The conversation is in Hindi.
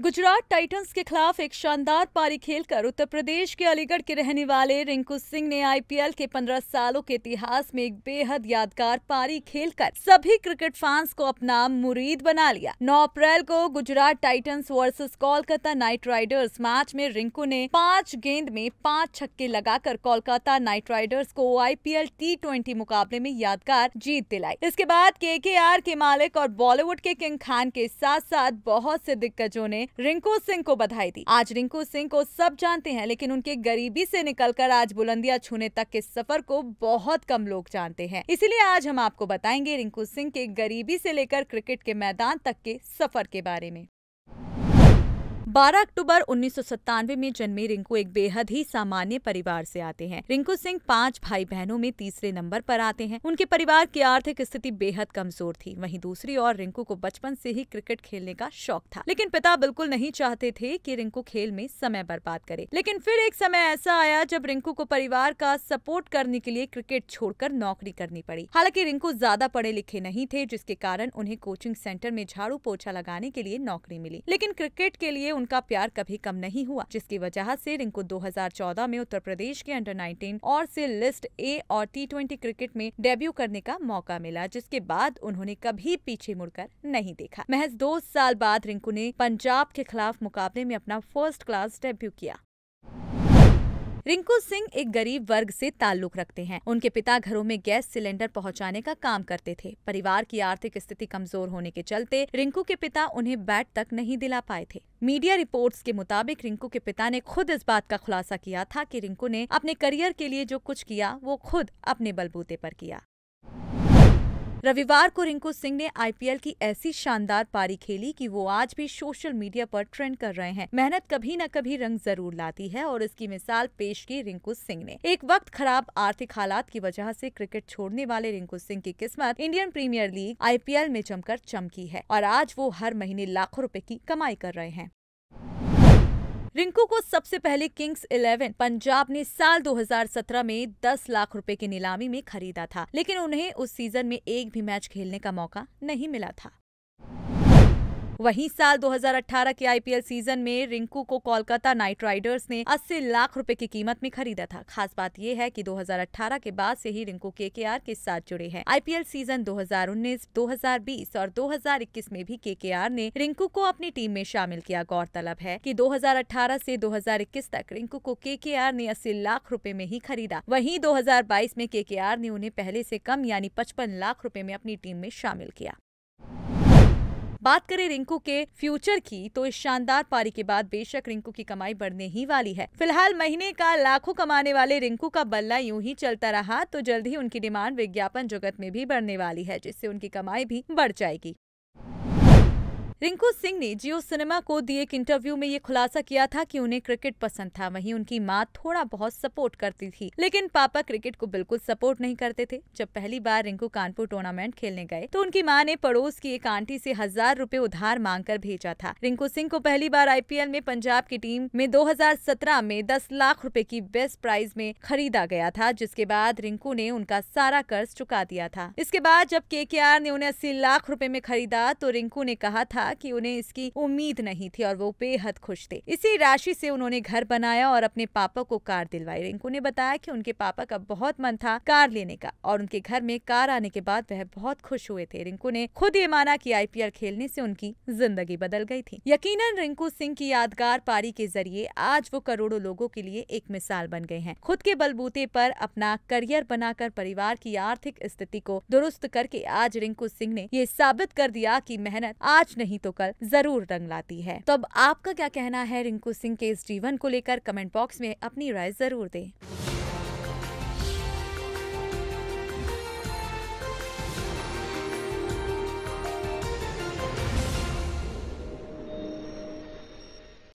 गुजरात टाइटंस के खिलाफ एक शानदार पारी खेलकर उत्तर प्रदेश के अलीगढ़ के रहने वाले रिंकू सिंह ने आईपीएल के 15 सालों के इतिहास में एक बेहद यादगार पारी खेलकर सभी क्रिकेट फैंस को अपना मुरीद बना लिया 9 अप्रैल को Gujarat Titans versus Kolkata Knight Riders match में रिंकू ने पांच गेंद में पांच छक्के लगाकर कोलकाता नाइट राइडर्स को आई टी मुकाबले में यादगार जीत दिलाई इसके बाद के के मालिक और बॉलीवुड के किंग खान के साथ साथ बहुत से दिग्गजों ने रिंकू सिंह को बधाई दी आज रिंकू सिंह को सब जानते हैं लेकिन उनके गरीबी से निकलकर आज बुलंदिया छूने तक के सफर को बहुत कम लोग जानते हैं इसलिए आज हम आपको बताएंगे रिंकू सिंह के गरीबी से लेकर क्रिकेट के मैदान तक के सफर के बारे में 12 अक्टूबर उन्नीस में जन्मे रिंकू एक बेहद ही सामान्य परिवार से आते हैं रिंकू सिंह पांच भाई बहनों में तीसरे नंबर पर आते हैं उनके परिवार की आर्थिक स्थिति बेहद कमजोर थी वहीं दूसरी ओर रिंकू को बचपन से ही क्रिकेट खेलने का शौक था लेकिन पिता बिल्कुल नहीं चाहते थे की रिंकू खेल में समय बर्बाद करे लेकिन फिर एक समय ऐसा आया जब रिंकू को परिवार का सपोर्ट करने के लिए क्रिकेट छोड़कर नौकरी करनी पड़ी हालांकि रिंकू ज्यादा पढ़े लिखे नहीं थे जिसके कारण उन्हें कोचिंग सेंटर में झाड़ू पोछा लगाने के लिए नौकरी मिली लेकिन क्रिकेट के लिए उनका प्यार कभी कम नहीं हुआ जिसकी वजह से रिंकू 2014 में उत्तर प्रदेश के अंडर 19 और से लिस्ट ए और टी क्रिकेट में डेब्यू करने का मौका मिला जिसके बाद उन्होंने कभी पीछे मुड़कर नहीं देखा महज दो साल बाद रिंकू ने पंजाब के खिलाफ मुकाबले में अपना फर्स्ट क्लास डेब्यू किया रिंकू सिंह एक गरीब वर्ग से ताल्लुक रखते हैं उनके पिता घरों में गैस सिलेंडर पहुंचाने का काम करते थे परिवार की आर्थिक स्थिति कमजोर होने के चलते रिंकू के पिता उन्हें बैट तक नहीं दिला पाए थे मीडिया रिपोर्ट्स के मुताबिक रिंकू के पिता ने खुद इस बात का खुलासा किया था कि रिंकू ने अपने करियर के लिए जो कुछ किया वो खुद अपने बलबूते पर किया रविवार को रिंकू सिंह ने आईपीएल की ऐसी शानदार पारी खेली कि वो आज भी सोशल मीडिया पर ट्रेंड कर रहे हैं मेहनत कभी न कभी रंग जरूर लाती है और इसकी मिसाल पेश की रिंकू सिंह ने एक वक्त खराब आर्थिक हालात की वजह से क्रिकेट छोड़ने वाले रिंकू सिंह की किस्मत इंडियन प्रीमियर लीग आईपीएल में जमकर चमकी है और आज वो हर महीने लाखों रूपए की कमाई कर रहे हैं रिंकू को सबसे पहले किंग्स इलेवन पंजाब ने साल 2017 में 10 लाख रुपए की नीलामी में खरीदा था लेकिन उन्हें उस सीजन में एक भी मैच खेलने का मौका नहीं मिला था वहीं साल 2018 के आईपीएल सीजन में रिंकू को कोलकाता नाइट राइडर्स ने 80 लाख रुपए की कीमत में खरीदा था खास बात यह है कि 2018 के बाद से ही रिंकू के के साथ जुड़े हैं आईपीएल सीजन 2019, 2020 और 2021 में भी के ने रिंकू को अपनी टीम में शामिल किया गौरतलब है कि 2018 से 2021 तक रिंकू को के ने अस्सी लाख रूपए में ही खरीदा वही दो में के ने उन्हें पहले ऐसी कम यानी पचपन लाख रूपए में अपनी टीम में शामिल किया बात करें रिंकू के फ्यूचर की तो इस शानदार पारी के बाद बेशक रिंकू की कमाई बढ़ने ही वाली है फिलहाल महीने का लाखों कमाने वाले रिंकू का बल्ला यूं ही चलता रहा तो जल्द ही उनकी डिमांड विज्ञापन जगत में भी बढ़ने वाली है जिससे उनकी कमाई भी बढ़ जाएगी रिंकू सिंह ने जियो सिनेमा को दिए एक इंटरव्यू में ये खुलासा किया था कि उन्हें क्रिकेट पसंद था वहीं उनकी माँ थोड़ा बहुत सपोर्ट करती थी लेकिन पापा क्रिकेट को बिल्कुल सपोर्ट नहीं करते थे जब पहली बार रिंकू कानपुर टूर्नामेंट खेलने गए तो उनकी माँ ने पड़ोस की एक आंटी से हजार रूपए उधार मांग कर भेजा था रिंकू सिंह को पहली बार आई में पंजाब की टीम में दो में दस लाख रूपए की बेस्ट प्राइज में खरीदा गया था जिसके बाद रिंकू ने उनका सारा कर्ज चुका दिया था इसके बाद जब के ने उन्हें अस्सी लाख रूपए में खरीदा तो रिंकू ने कहा था था कि उन्हें इसकी उम्मीद नहीं थी और वो बेहद खुश थे इसी राशि से उन्होंने घर बनाया और अपने पापा को कार दिलवाई रिंकू ने बताया कि उनके पापा का बहुत मन था कार लेने का और उनके घर में कार आने के बाद वह बहुत खुश हुए थे रिंकू ने खुद ये माना की आई खेलने ऐसी उनकी जिंदगी बदल गयी थी यकीन रिंकू सिंह की यादगार पारी के जरिए आज वो करोड़ों लोगों के लिए एक मिसाल बन गए हैं खुद के बलबूते पर अपना करियर बनाकर परिवार की आर्थिक स्थिति को दुरुस्त करके आज रिंकू सिंह ने ये साबित कर दिया कि मेहनत आज नहीं नहीं तो कल जरूर रंग लाती है तो अब आपका क्या कहना है रिंकू सिंह के इस जीवन को लेकर कमेंट बॉक्स में अपनी राय जरूर दें